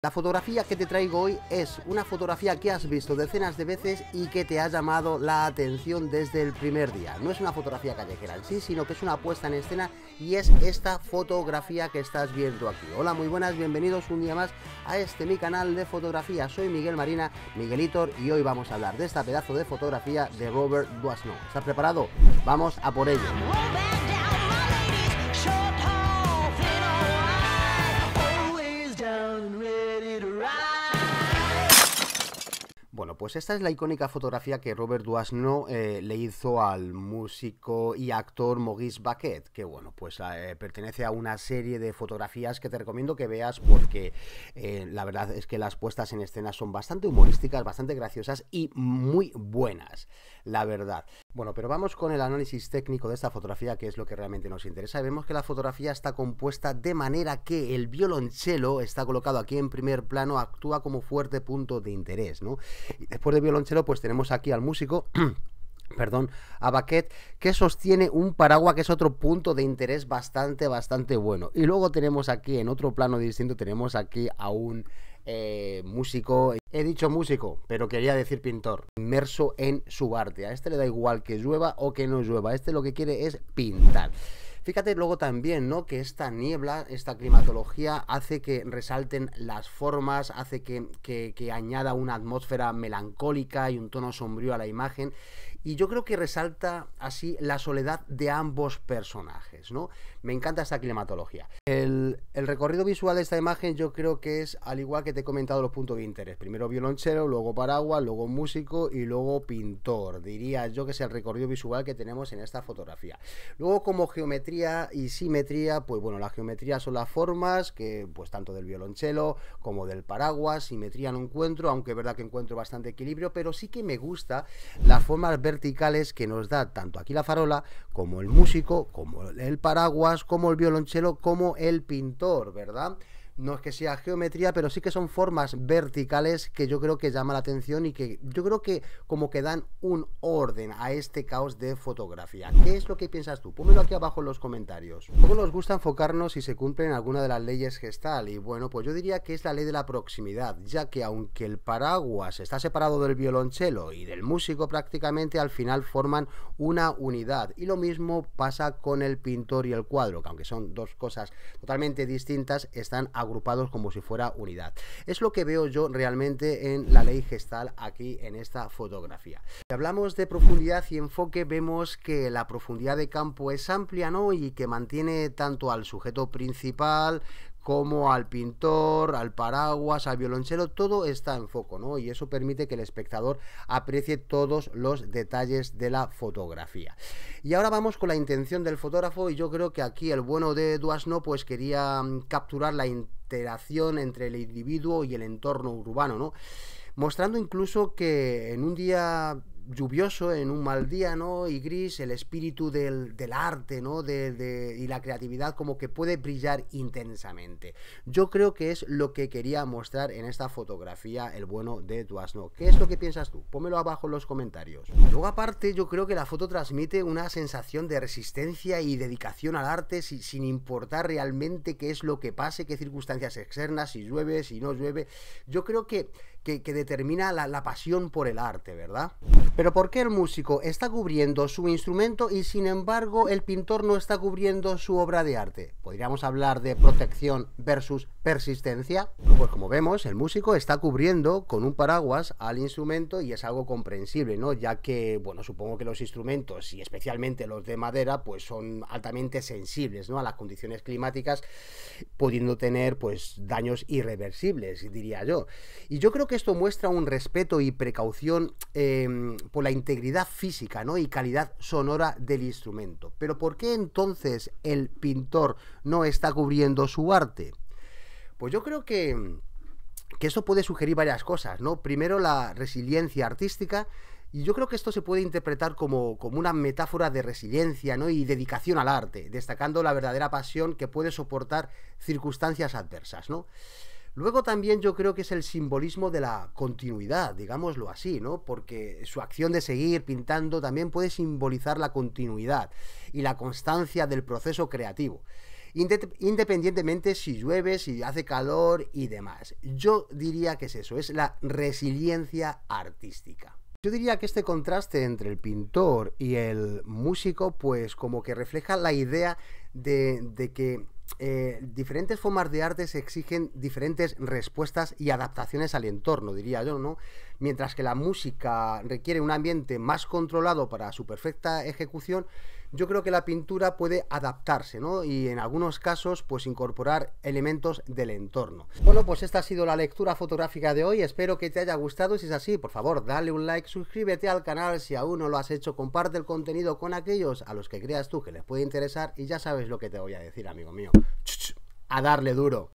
La fotografía que te traigo hoy es una fotografía que has visto decenas de veces y que te ha llamado la atención desde el primer día. No es una fotografía callejera en sí, sino que es una puesta en escena y es esta fotografía que estás viendo aquí. Hola, muy buenas, bienvenidos un día más a este mi canal de fotografía. Soy Miguel Marina, Miguelitor, y hoy vamos a hablar de esta pedazo de fotografía de Robert Doisneau. ¿Estás preparado? Vamos a por ello. Bueno, pues esta es la icónica fotografía que Robert Duasno eh, le hizo al músico y actor Maurice Baquet, que bueno, pues eh, pertenece a una serie de fotografías que te recomiendo que veas porque eh, la verdad es que las puestas en escena son bastante humorísticas, bastante graciosas y muy buenas, la verdad. Bueno, pero vamos con el análisis técnico de esta fotografía, que es lo que realmente nos interesa. Vemos que la fotografía está compuesta de manera que el violonchelo está colocado aquí en primer plano, actúa como fuerte punto de interés, ¿no? después de violonchelo, pues tenemos aquí al músico. perdón, a Baquet, que sostiene un paraguas que es otro punto de interés bastante, bastante bueno. Y luego tenemos aquí, en otro plano distinto, tenemos aquí a un eh, músico, he dicho músico, pero quería decir pintor, inmerso en su arte. A este le da igual que llueva o que no llueva, este lo que quiere es pintar. Fíjate luego también, ¿no? Que esta niebla, esta climatología hace que resalten las formas, hace que, que añada una atmósfera melancólica y un tono sombrío a la imagen. Y yo creo que resalta así la soledad de ambos personajes, ¿no? Me encanta esta climatología. El, recorrido visual de esta imagen yo creo que es al igual que te he comentado los puntos de interés. Primero violonchelo, luego paraguas, luego músico y luego pintor. Diría yo que es el recorrido visual que tenemos en esta fotografía. Luego como geometría y simetría, pues bueno, la geometría son las formas que pues tanto del violonchelo como del paraguas, simetría no encuentro, aunque es verdad que encuentro bastante equilibrio, pero sí que me gusta las formas verticales que nos da tanto aquí la farola, como el músico, como el paraguas, como el violonchelo, como el pintor, ¿verdad? no es que sea geometría, pero sí que son formas verticales que yo creo que llama la atención y que yo creo que como que dan un orden a este caos de fotografía. ¿Qué es lo que piensas tú? Pónmelo aquí abajo en los comentarios. ¿Cómo nos gusta enfocarnos si se cumplen alguna de las leyes gestal? Y bueno, pues yo diría que es la ley de la proximidad, ya que aunque el paraguas está separado del violonchelo y del músico prácticamente, al final forman una unidad. Y lo mismo pasa con el pintor y el cuadro, que aunque son dos cosas totalmente distintas, están a agrupados como si fuera unidad. Es lo que veo yo realmente en la ley gestal aquí en esta fotografía. Si hablamos de profundidad y enfoque, vemos que la profundidad de campo es amplia ¿no? y que mantiene tanto al sujeto principal como al pintor, al paraguas, al violonchelo, todo está en foco, ¿no? Y eso permite que el espectador aprecie todos los detalles de la fotografía. Y ahora vamos con la intención del fotógrafo y yo creo que aquí el bueno de Duasno pues quería mm, capturar la intención interacción entre el individuo y el entorno urbano, ¿no? mostrando incluso que en un día lluvioso, en un mal día, ¿no? Y gris, el espíritu del, arte, ¿no? De, y la creatividad como que puede brillar intensamente. Yo creo que es lo que quería mostrar en esta fotografía el bueno de Duasno. ¿Qué es lo que piensas tú? Pónmelo abajo en los comentarios. Luego aparte, yo creo que la foto transmite una sensación de resistencia y dedicación al arte sin importar realmente qué es lo que pase, qué circunstancias externas, si llueve, si no llueve. Yo creo que que, determina la, la, pasión por el arte, ¿verdad? Pero ¿por qué el músico está cubriendo su instrumento y sin embargo el pintor no está cubriendo su obra de arte? ¿Podríamos hablar de protección versus persistencia? Pues como vemos, el músico está cubriendo con un paraguas al instrumento y es algo comprensible, ¿no? Ya que, bueno, supongo que los instrumentos y especialmente los de madera, pues son altamente sensibles, ¿no? A las condiciones climáticas, pudiendo tener, pues, daños irreversibles, diría yo. Y yo creo que esto muestra un respeto y precaución em, por la integridad física y calidad sonora del instrumento. Pero ¿por qué entonces el pintor no está cubriendo su arte? Pues yo creo que, eso puede sugerir varias cosas, ¿no? Primero la resiliencia artística, y yo creo que esto se puede interpretar como, como, una metáfora de resiliencia y dedicación al arte, destacando la verdadera pasión que puede soportar circunstancias adversas. ¿no? Luego también yo creo que es el simbolismo de la continuidad, digámoslo así, ¿no? Porque su acción de seguir pintando también puede simbolizar la continuidad y la constancia del proceso creativo independientemente si llueve, si hace calor y demás. Yo diría que es eso, es la resiliencia artística. Yo diría que este contraste entre el pintor y el músico, pues como que refleja la idea de, de que eh, diferentes formas de arte se exigen diferentes respuestas y adaptaciones al entorno, diría yo, ¿no? mientras que la música requiere un ambiente más controlado para su perfecta ejecución, yo creo que la pintura puede adaptarse, ¿no? Y en algunos casos, pues incorporar elementos del entorno. Bueno, pues esta ha sido la lectura fotográfica de hoy. Espero que te haya gustado. si es así, por favor, dale un like, suscríbete al canal si aún no lo has hecho, comparte el contenido con aquellos a los que creas tú que les puede interesar. Y ya sabes lo que te voy a decir, amigo mío. A darle duro.